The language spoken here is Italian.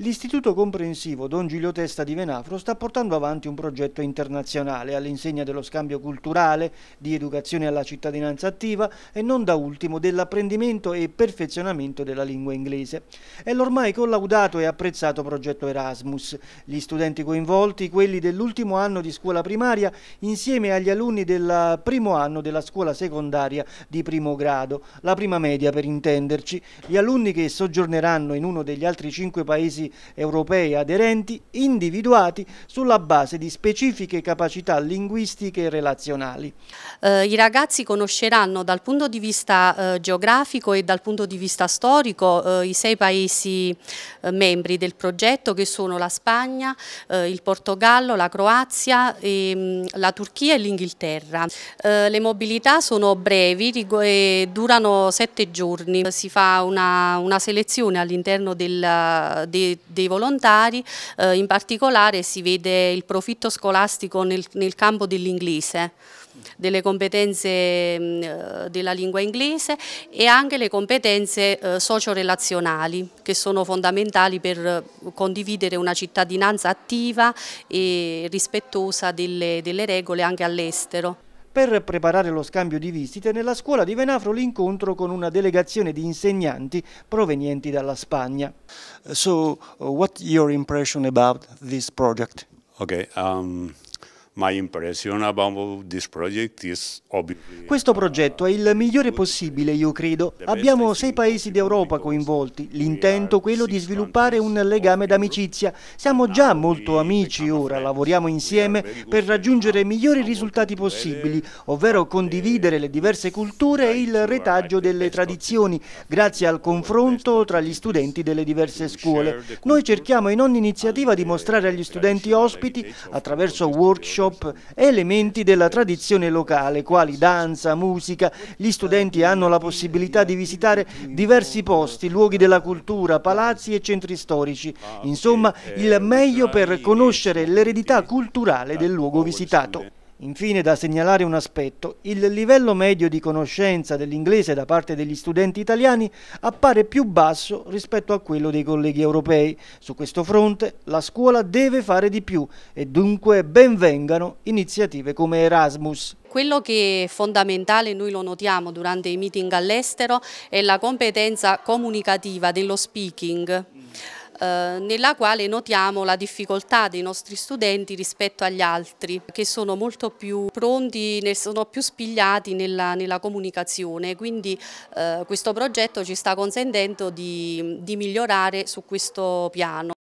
L'Istituto Comprensivo Don Giulio Testa di Venafro sta portando avanti un progetto internazionale all'insegna dello scambio culturale, di educazione alla cittadinanza attiva e non da ultimo dell'apprendimento e perfezionamento della lingua inglese. È l'ormai collaudato e apprezzato progetto Erasmus. Gli studenti coinvolti, quelli dell'ultimo anno di scuola primaria, insieme agli alunni del primo anno della scuola secondaria di primo grado, la prima media per intenderci, gli alunni che soggiorneranno in uno degli altri cinque paesi europei aderenti individuati sulla base di specifiche capacità linguistiche e relazionali. Eh, I ragazzi conosceranno dal punto di vista eh, geografico e dal punto di vista storico eh, i sei paesi eh, membri del progetto che sono la Spagna, eh, il Portogallo, la Croazia, e, ehm, mh, la Turchia e l'Inghilterra. Eh, le mobilità sono brevi e durano sette giorni. Si fa una, una selezione all'interno del, de, dei, volontari, eh, in particolare si vede il profitto scolastico nel, nel campo dell'inglese delle competenze mm, eh, della lingua inglese e anche le competenze eh, socio-relazionali che sono fondamentali per eh, condividere una cittadinanza attiva e rispettosa delle, delle regole anche all'estero per preparare lo scambio di visite nella scuola di Venafro l'incontro con una delegazione di insegnanti provenienti dalla Spagna. So, uh, what your impression about this project? Okay, um... Questo progetto è il migliore possibile, io credo. Abbiamo sei paesi d'Europa coinvolti. L'intento è quello di sviluppare un legame d'amicizia. Siamo già molto amici ora, lavoriamo insieme per raggiungere i migliori risultati possibili, ovvero condividere le diverse culture e il retaggio delle tradizioni, grazie al confronto tra gli studenti delle diverse scuole. Noi cerchiamo in ogni iniziativa di mostrare agli studenti ospiti, attraverso workshop, workshop elementi della tradizione locale, quali danza, musica. Gli studenti hanno la possibilità di visitare diversi posti, luoghi della cultura, palazzi e centri storici. Insomma, il meglio per conoscere l'eredità culturale del luogo visitato. Infine da segnalare un aspetto, il livello medio di conoscenza dell'inglese da parte degli studenti italiani appare più basso rispetto a quello dei colleghi europei. Su questo fronte la scuola deve fare di più e dunque ben vengano iniziative come Erasmus. Quello che è fondamentale, noi lo notiamo durante i meeting all'estero, è la competenza comunicativa dello speaking eh, nella quale notiamo la difficoltà dei nostri studenti rispetto agli altri che sono molto più pronti, sono più spigliati nella, nella comunicazione, quindi eh, questo progetto ci sta consentendo di, di migliorare su questo piano.